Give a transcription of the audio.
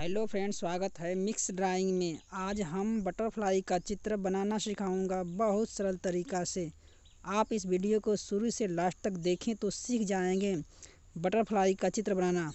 hello friends स्वागत है mix drawing में आज हम बटरफ्लाई का चित्र बनाना सिखाऊंगा बहुत सरल तरीका से आप इस वीडियो को शुरू से लास्ट तक देखें तो सीख जाएंगे बटरफ्लाई का चित्र बनाना